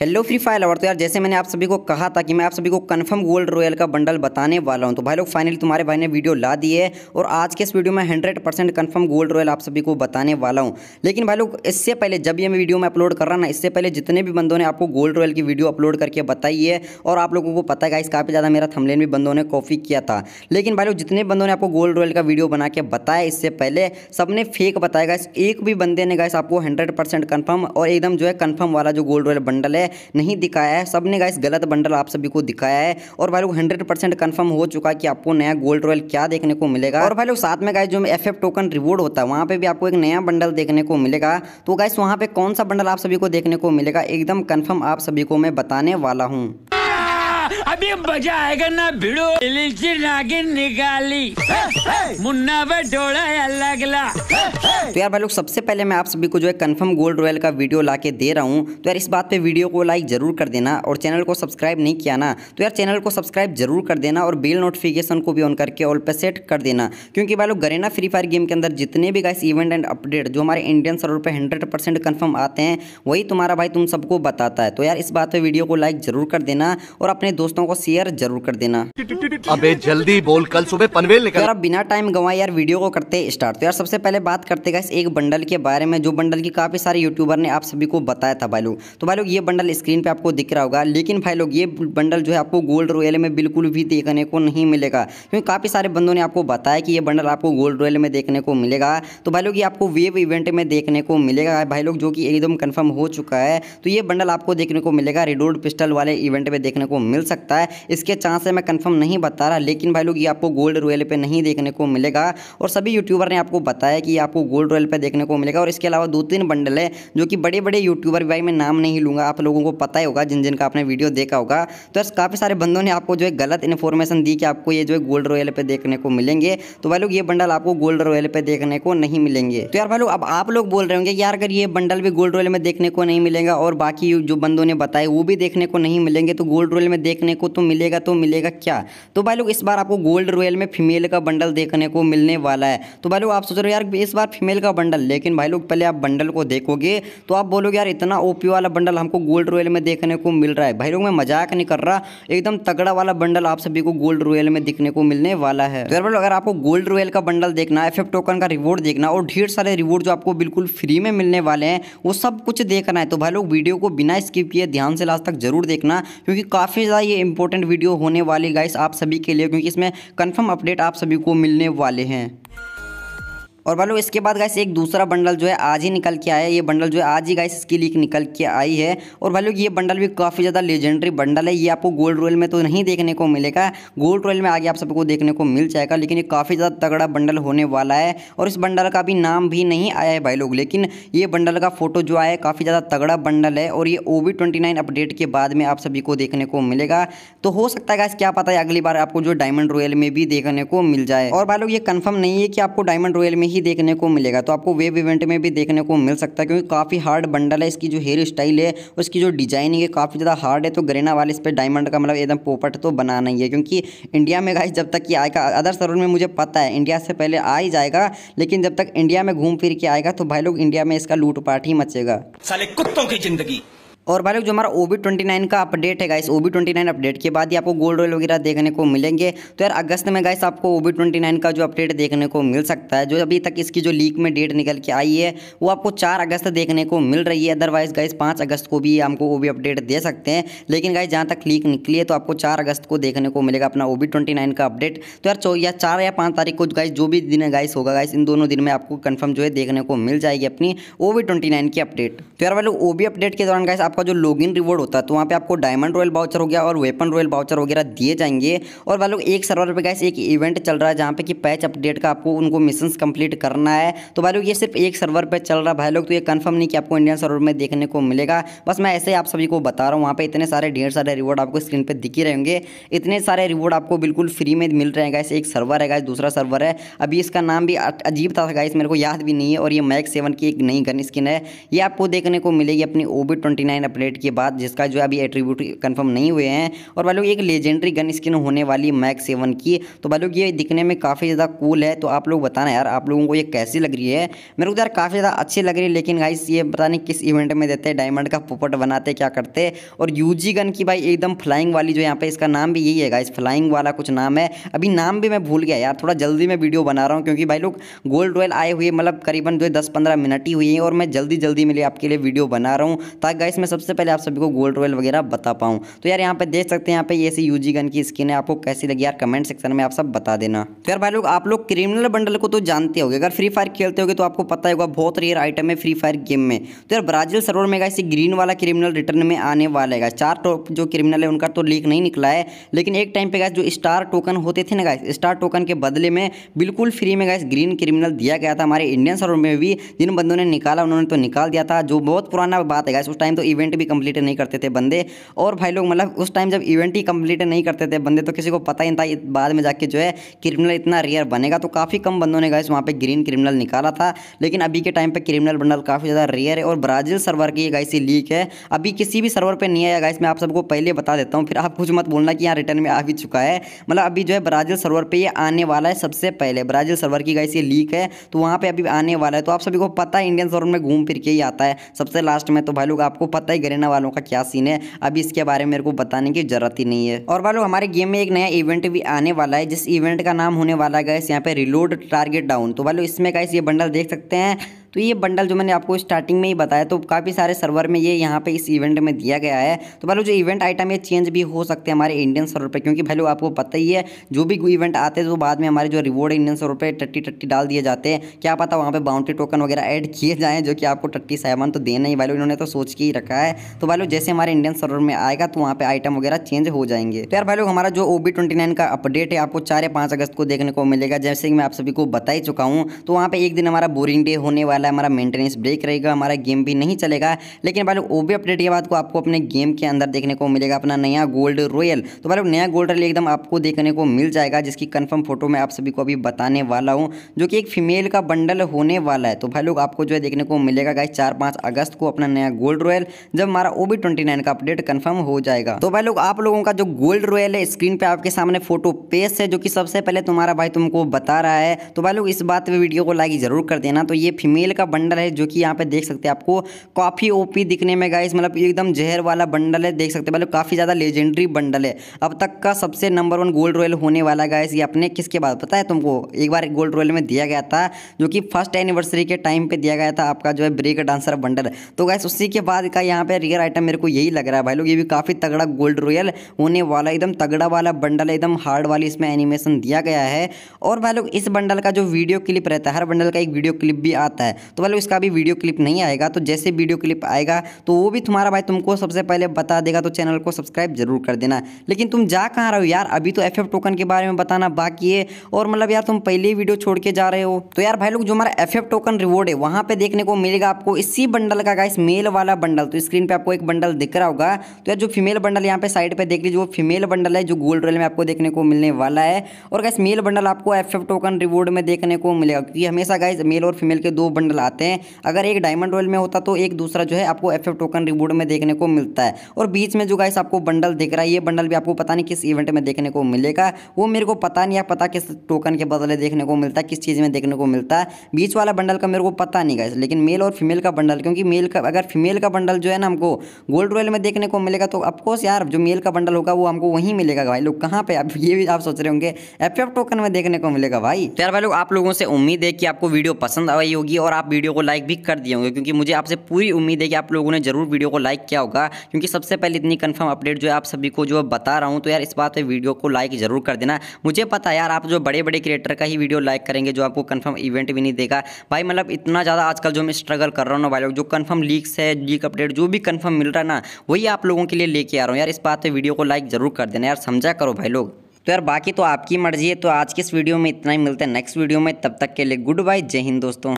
hello free fire lover तो यार जैसे मैंने आप सभी को कहा था कि मैं आप सभी को कन्फर्म गोल्ड रॉयल का बंडल बताने वाला हूं तो भाई लोग फाइनली तुम्हारे भाई ने वीडियो ला दी है और आज के इस वीडियो में 100 परसेंट कन्फर्म गोल्ड रॉयल आप सभी को बताने वाला हूं लेकिन भाई लोग इससे पहले जब ये मैं वीडियो में अपलोड कर रहा ना इससे पहले जितने भी बंदों ने आपको गोल्ड रॉयल की वीडियो अपलोड करके बताई है और आप लोगों को पता है इस काफ़ी ज़्यादा मेरा थमलेन भी बंदों ने कॉपी किया था लेकिन भाई लोग जितने बंदों ने आपको गोल्ड रॉयल का वीडियो बना के बताया इससे पहले सबने फेक बताया गया एक भी बंदे ने गए आपको हंड्रेड कन्फर्म और एकदम जो है कन्फर्म वाला जो गोल्ड रॉयल बंडल है है नहीं दिखाया है सब ने गाइस गलत बंडल आप सभी को दिखाया है और भाई लोग हंड्रेड परसेंट कन्फर्म हो चुका है कि आपको नया गोल्ड रॉयल क्या देखने को मिलेगा और भाई लोग साथ में गाइस जो एफ टोकन रिवॉर्ड होता है वहाँ पे भी आपको एक नया बंडल देखने को मिलेगा तो गाइस वहाँ पे कौन सा बंडल आप सभी को देखने को मिलेगा एकदम कन्फर्म आप सभी को मैं बताने वाला हूँ अभी मजा आएगा ना भिड़ो इलिची नागिन निकाली मुन्ना पे डोड़ा ला तो यार भाई लोग सबसे पहले मैं आप सभी को जो है कंफर्म गोल्ड रॉयल का वीडियो ला के दे रहा हूँ तो यार इस बात पे वीडियो को लाइक जरूर कर देना और चैनल को सब्सक्राइब नहीं किया ना तो यार चैनल को सब्सक्राइब जरूर कर देना और बेल नोटिफिकेशन को भी ऑन करके ऑल पे सेट कर देना क्योंकि भाई लोग गरेना फ्री फायर गेम के अंदर जितने भी गाइस इवेंट एंड अपडेट जो हमारे इंडियन सर्वर पर हंड्रेड परसेंट कन्फर्म आते हैं वही तुम्हारा भाई तुम सबको बताता है तो यार इस बात पर वीडियो को लाइक जरूर कर देना और अपने दोस्तों को शेयर जरूर कर देना अबे जल्दी बोल कल सुबह पनवेल निकल यार बिना टाइम गवाए यार वीडियो को करते स्टार्ट तो यार सबसे पहले बात करते हैं एक बंडल के बारे में जो बंडल की काफी सारे यूट्यूबर ने आप सभी को बताया था भाई लोग तो भाई लोग ये बंडल स्क्रीन पे आपको दिख रहा होगा लेकिन भाई लोग ये बंडल जो है आपको गोल्ड रॉयल में बिल्कुल भी देखने को नहीं मिलेगा क्योंकि काफी सारे बंदों ने आपको बताया कि ये बंडल आपको गोल्ड रॉयल में देखने को मिलेगा तो भाई लोग ये आपको वेब इवेंट में देखने को मिलेगा भाई लोग जो कि एकदम कन्फर्म हो चुका है तो ये बंडल आपको देखने को मिलेगा रिडोल्ड पिस्टल वाले इवेंट में देखने को मिल सकता है सकता है इसके चांस मैं कन्फर्म नहीं बता रहा लेकिन भाई लोग ये आपको गोल्ड रॉयल पर नहीं देखने को मिलेगा और सभी यूट्यूबर ने आपको बताया कि आपको गोल्ड रॉयल पर देखने को मिलेगा और इसके अलावा दो तीन बंडल है जो कि बड़े बड़े यूट्यूबर भाई मैं नाम नहीं लूँगा आप लोगों को पता ही होगा जिन जिन का आपने वीडियो देखा होगा तो यार काफ़ी सारे बंदों ने आपको जो है गलत इन्फॉर्मेशन दी कि आपको ये जो है गोल्ड रॉयल पर देखने को मिलेंगे तो भाई लोग ये बंडल आपको गोल्ड रॉयल पर देखने को नहीं मिलेंगे तो यार भाई लोग अब आप लोग बोल रहे होंगे कि यार अगर ये बंडल भी गोल्ड रॉयल में देखने को नहीं मिलेगा और बाकी जो बंदों ने बताया वो भी देखने को नहीं मिलेंगे तो गोल्ड रॉयल में देखने को आपको तो मिलेगा तो मिलेगा क्या तो भाई लोग इस बार आपको गोल्ड रॉयल में फीमेल का बंडल देखने को मिलने वाला है तो भाई लोग आप सोच रहे हो यार इस बार फीमेल का बंडल लेकिन भाई लोग पहले आप बंडल को देखोगे तो आप बोलोगे यार इतना ओपी वाला बंडल हमको गोल्ड रॉयल में देखने को मिल रहा है भाई लोग मैं मजाक नहीं कर रहा एकदम तगड़ा वाला बंडल आप सभी को गोल्ड रॉयल में दिखने को मिलने वाला है तो अगर आपको गोल्ड रॉयल का बंडल देखना है एफ टोकन का रिवॉर्ड देखना और ढेर सारे रिवॉर्ड जो आपको बिल्कुल फ्री में मिलने वाले हैं वो सब कुछ देखना है तो भाई लोग वीडियो को बिना स्किप किए ध्यान से लास्ट तक जरूर देखना क्योंकि काफ़ी ज़्यादा ये इंपॉर्टेंट वीडियो होने वाली गाइस आप सभी के लिए क्योंकि इसमें कन्फर्म अपडेट आप सभी को मिलने वाले हैं और भाई लोग इसके बाद गाइस एक दूसरा बंडल जो है आज ही निकल के आया ये बंडल जो है आज ही गाइस इसकी लीक निकल के आई है और भाई लोग ये बंडल भी काफ़ी ज़्यादा लेजेंडरी बंडल है ये आपको गोल्ड रॉयल में तो नहीं देखने को मिलेगा गोल्ड रॉयल में आगे आप सबको देखने को मिल जाएगा लेकिन ये काफ़ी ज़्यादा तगड़ा बंडल होने वाला है और इस बंडल का भी नाम भी नहीं आया है भाई लोग लेकिन ये बंडल का फोटो जो आया है काफ़ी ज़्यादा तगड़ा बंडल है और ये ओ अपडेट के बाद में आप सभी को देखने को मिलेगा तो हो सकता है क्या पता है अगली बार आपको जो डायमंड रॉयल में भी देखने को मिल जाए और भाई लोग ये कन्फर्म नहीं है कि आपको डायमंड रॉयल में ही ही देखने को मिलेगा तो आपको वेब इवेंट में भी देखने को मिल सकता है क्योंकि काफ़ी हार्ड बंडल है इसकी जो हेयर स्टाइल है उसकी जो डिजाइनिंग है काफ़ी ज़्यादा हार्ड है तो ग्रेना वाले इस पर डायमंड का मतलब एकदम पोपट तो बना नहीं है क्योंकि इंडिया में गाइस जब तक कि आएगा अदर सर्वर में मुझे पता है इंडिया से पहले आ ही जाएगा लेकिन जब तक इंडिया में घूम फिर के आएगा तो भाई लोग इंडिया में इसका लूटपाट ही मचेगा साले कुत्तों की जिंदगी और भाई लोग जो हमारा ओ बी ट्वेंटी नाइन का अपडेट है guys O B twenty nine update के बाद ही आपको गोल्ड रोल वगैरह देखने को मिलेंगे तो यार अगस्त में गाइस आपको ओ बी ट्वेंटी नाइन का जो अपडेट देखने को मिल सकता है जो अभी तक इसकी जो लीक में डेट निकल के आई है वो आपको चार अगस्त देखने को मिल रही है अदरवाइज गाइस पाँच अगस्त को भी हमको ओ बी अपडेट दे सकते हैं लेकिन गाइस जहाँ तक लीक निकली है तो आपको चार अगस्त को देखने को मिलेगा अपना ओ बी ट्वेंटी नाइन का अपडेट तो यार या चार या पाँच तारीख को गाइस जो भी दिन गाइस होगा गाइस इन दोनों दिन में आपको कन्फर्म जो है देखने को मिल जाएगी अपनी ओ बी ट्वेंटी नाइन की अपडेट तो यार भाई लोग ओ बी अपडेट के दौरान गाइस आप आपका जो लॉगिन रिवॉर्ड होता है तो वहाँ पे आपको डायमंड रॉयल बाउचर हो गया और वेपन रॉयल बाउचर वगैरह दिए जाएंगे और वालों एक सर्वर पर गैस एक इवेंट चल रहा है जहाँ पे कि पैच अपडेट का आपको उनको मिशन कंप्लीट करना है तो भाई लोग ये सिर्फ एक सर्वर पर चल रहा है भाई लोग तो ये कन्फर्म नहीं कि आपको इंडियन सर्वर में देखने को मिलेगा बस मैं ऐसे ही आप सभी को बता रहा हूँ वहाँ पर इतने सारे ढेर सारे रिवॉर्ड आपको स्क्रीन पर दिखे रहेंगे इतने सारे रिवॉर्ड आपको बिल्कुल फ्री में मिल रहे हैं गैस एक सर्वर है गैस दूसरा सर्वर है अभी इसका नाम भी अजीब था गाइस मेरे को याद भी नहीं है और ये मैक सेवन की एक नई गन स्किन है ये आपको देखने को मिलेगी अपनी ओबी ट्वेंटी नाइन अपडेट के बाद जिसका जो है अभी एट्रीब्यूट कन्फर्म नहीं हुए हैं और भाई लोग एक लेजेंडरी गन स्किन होने वाली मैक सेवन की तो भाई लोग ये दिखने में काफ़ी ज़्यादा कूल है तो आप लोग बताना यार आप लोगों को ये कैसी लग रही है मेरे को तो यार काफ़ी ज़्यादा अच्छी लग रही है लेकिन गाइस ये पता नहीं किस इवेंट में देते डायमंड का पोपट बनाते क्या करते और यू गन की भाई एकदम फ्लाइंग वाली जो यहाँ पे इसका नाम भी यही है गाइस फ्लाइंग वाला कुछ नाम है अभी नाम भी मैं भूल गया यार थोड़ा जल्दी मैं वीडियो बना रहा हूँ क्योंकि भाई लोग गोल्ड रॉयल आए हुए मतलब करीबन जो है दस पंद्रह मिनट ही हुई है और मैं जल्दी जल्दी मिले आपके लिए वीडियो बना रहा हूँ ताकि गाइस मैं सबसे पहले आप सभी को गोल्ड रॉयल वगैरह बता पाऊँ तो यार यहाँ पे देख सकते हैं यहाँ पे ये ऐसी यूजी गन की स्किन है आपको कैसी लगी यार कमेंट सेक्शन में आप सब बता देना तो यार भाई लोग आप लोग क्रिमिनल बंडल को तो जानते हो अगर फ्री फायर खेलते हो तो आपको पता होगा बहुत रेयर आइटम है फ्री फायर गेम में तो यार ब्राजील सरोवर में इसी ग्रीन वाला क्रिमिनल रिटर्न में आने वाला है चार टॉप जो क्रिमिनल है उनका तो लीक नहीं निकला है लेकिन एक टाइम पे गए जो स्टार टोकन होते थे ना गाइस स्टार टोकन के बदले में बिल्कुल फ्री में गए ग्रीन क्रिमिनल दिया गया था हमारे इंडियन सरोवर में भी जिन बंदों ने निकाला उन्होंने तो निकाल दिया था जो बहुत पुराना बात है गाइस उस टाइम तो इवेंट इवेंट भी कंप्लीट नहीं करते थे बंदे और भाई लोग मतलब उस टाइम जब इवेंट ही कंप्लीट नहीं करते थे बंदे तो किसी को पता ही नहीं था बाद में जाके जो है क्रिमिनल इतना रेयर बनेगा तो काफ़ी कम बंदों ने गाइस वहाँ पर ग्रीन क्रिमिनल निकाला था लेकिन अभी के टाइम पर क्रिमिनल बंडल काफ़ी ज़्यादा रेयर है और ब्राज़ील सर्वर की गाइस ये लीक है अभी किसी भी सर्वर पर नहीं आया गाइस मैं आप सबको पहले बता देता हूँ फिर आप कुछ मत बोलना कि यहाँ रिटर्न में आ भी चुका है मतलब अभी जो है ब्राज़ील सर्वर पर ये आने वाला है सबसे पहले ब्राज़ील सर्वर की गाइस ये लीक है तो वहाँ पर अभी आने वाला है तो आप सभी को पता है इंडियन सर्वर में घूम फिर के ही आता है सबसे लास्ट में तो भाई लोग आपको पता पता है गरेना वालों का क्या सीन है अभी इसके बारे में मेरे को बताने की जरूरत ही नहीं है और वालों हमारे गेम में एक नया इवेंट भी आने वाला है जिस इवेंट का नाम होने वाला है गैस यहाँ पे रिलोड टारगेट डाउन तो वालों इसमें गैस ये बंडल देख सकते हैं तो ये बंडल जो मैंने आपको स्टार्टिंग में ही बताया तो काफ़ी सारे सर्वर में ये यहाँ पे इस इवेंट में दिया गया है तो भाई जो इवेंट आइटम ये चेंज भी हो सकते हैं हमारे इंडियन सर्वर पर क्योंकि भाई आपको पता ही है जो भी इवेंट आते हैं तो बाद में हमारे जो रिवॉर्ड इंडियन सर्वर पर टट्टी टट्टी डाल दिए जाते हैं क्या पता वहाँ पर बाउंड्री टोकन वगैरह एड किए जाएँ जो कि आपको टट्टी सेवन तो देना ही भाई इन्होंने तो सोच के ही रखा है तो भाई जैसे हमारे इंडियन सर्वर में आएगा तो वहाँ पर आइटम वगैरह चेंज हो जाएंगे तो यार भाई लोग हमारा जो ओ का अपडेट है आपको चार या पाँच अगस्त को देखने को मिलेगा जैसे कि मैं आप सभी को बता ही चुका हूँ तो वहाँ पर एक दिन हमारा बोरिंग डे होने वाला वाला है हमारा मेंटेनेंस ब्रेक रहेगा हमारा गेम भी नहीं चलेगा लेकिन भाई लोग ओबी अपडेट के बाद को आपको अपने गेम के अंदर देखने को मिलेगा अपना नया गोल्ड रॉयल तो भाई लोग नया गोल्ड रॉयल एकदम आपको देखने को मिल जाएगा जिसकी कन्फर्म फोटो मैं आप सभी को अभी बताने वाला हूँ जो कि एक फीमेल का बंडल होने वाला है तो भाई लोग आपको जो है देखने को मिलेगा गाइस चार पाँच अगस्त को अपना नया गोल्ड रॉयल जब हमारा ओ बी ट्वेंटी नाइन का अपडेट कन्फर्म हो जाएगा तो भाई लोग आप लोगों का जो गोल्ड रॉयल है स्क्रीन पर आपके सामने फोटो पेस्ट है जो कि सबसे पहले तुम्हारा भाई तुमको बता रहा है तो भाई लोग इस बात पर वीडियो को लाइक जरूर कर देना तो ये फीमेल तेल का बंडल है जो कि यहाँ पे देख सकते हैं आपको काफ़ी ओपी दिखने में गाइस मतलब एकदम जहर वाला बंडल है देख सकते हैं मतलब काफ़ी ज़्यादा लेजेंडरी बंडल है अब तक का सबसे नंबर वन गोल्ड रॉयल होने वाला गाइस ये अपने किसके बाद पता है तुमको एक बार गोल्ड रॉयल में दिया गया था जो कि फर्स्ट एनिवर्सरी के टाइम पर दिया गया था आपका जो है ब्रेक डांसर बंडल तो गैस उसी के बाद का यहाँ पे रियर आइटम मेरे को यही लग रहा है भाई लोग ये भी काफ़ी तगड़ा गोल्ड रॉयल होने वाला एकदम तगड़ा वाला बंडल एकदम हार्ड वाली इसमें एनिमेशन दिया गया है और भाई लोग इस बंडल का जो वीडियो क्लिप रहता है हर बंडल का एक वीडियो क्लिप भी आता है तो भाई मतलब इसका भी वीडियो क्लिप नहीं आएगा तो जैसे वीडियो क्लिप आएगा तो वो भी तुम्हारा भाई तुमको सबसे पहले बता देगा तो चैनल को सब्सक्राइब जरूर कर देना लेकिन तुम जा कहाँ रहो यार अभी तो एफ टोकन के बारे में बताना बाकी है और मतलब यार तुम पहले ही वीडियो छोड़ के जा रहे हो तो यार भाई लोग जो हमारा एफ टोकन रिवॉर्ड है वहाँ पर देखने को मिलेगा आपको इसी बंडल का गाइस मेल वाला बंडल तो स्क्रीन पर आपको एक बंडल दिख रहा होगा तो यार जो फीमेल बंडल यहाँ पे साइड पर देख लीजिए वो फीमेल बंडल है जो गोल्ड रेल में आपको देखने को मिलने वाला है और गाइस मेल बंडल आपको एफ टोकन रिवॉर्ड में देखने को मिलेगा क्योंकि हमेशा गाइस मेल और फीमेल के दो बंडल डायमंड लाते हैं अगर एक डायमंड रॉयल में होता तो एक दूसरा जो है आपको एफ टोकन रिवॉर्ड में देखने को मिलता है और बीच में जो गाइस आपको बंडल दिख रहा है ये बंडल भी आपको पता नहीं किस इवेंट में देखने को मिलेगा वो मेरे को पता नहीं है पता किस टोकन के बदले देखने को मिलता है किस चीज़ में देखने को मिलता है बीच वाला बंडल का मेरे को पता नहीं गाइस लेकिन मेल और फीमेल का बंडल क्योंकि मेल का अगर फीमेल का बंडल जो है ना हमको गोल्ड रॉयल में देखने को मिलेगा तो अफकोर्स यार जो मेल का बंडल होगा वो हमको वहीं मिलेगा भाई लोग कहाँ पर आप ये भी आप सोच रहे होंगे एफ टोकन में देखने को मिलेगा भाई तो यार भाई लोग आप लोगों से उम्मीद है कि आपको वीडियो पसंद आई होगी और आप वीडियो को लाइक भी कर दिए होंगे क्योंकि मुझे आपसे पूरी उम्मीद है कि आप लोगों ने जरूर वीडियो को लाइक किया होगा क्योंकि सबसे पहले इतनी कन्फर्म अपडेट जो है आप सभी को जो बता रहा हूँ तो यार इस बात पर वीडियो को लाइक जरूर कर देना मुझे पता है यार आप जो बड़े बड़े क्रिएटर का ही वीडियो लाइक करेंगे जो आपको कन्फर्म इवेंट भी नहीं देगा भाई मतलब इतना ज़्यादा आजकल जो मैं स्ट्रगल कर रहा हूँ ना भाई लोग जो कन्फर्म लीक्स है लीक अपडेट जो भी कन्फर्म मिल रहा है ना वही आप लोगों के लिए लेके आ रहा हूँ यार इस बात पर वीडियो को लाइक जरूर कर देना यार समझा करो भाई लोग तो यार बाकी तो आपकी मर्जी है तो आज के इस वीडियो में इतना ही मिलता है नेक्स्ट वीडियो में तब तक के लिए गुड बाय जय हिंद दोस्तों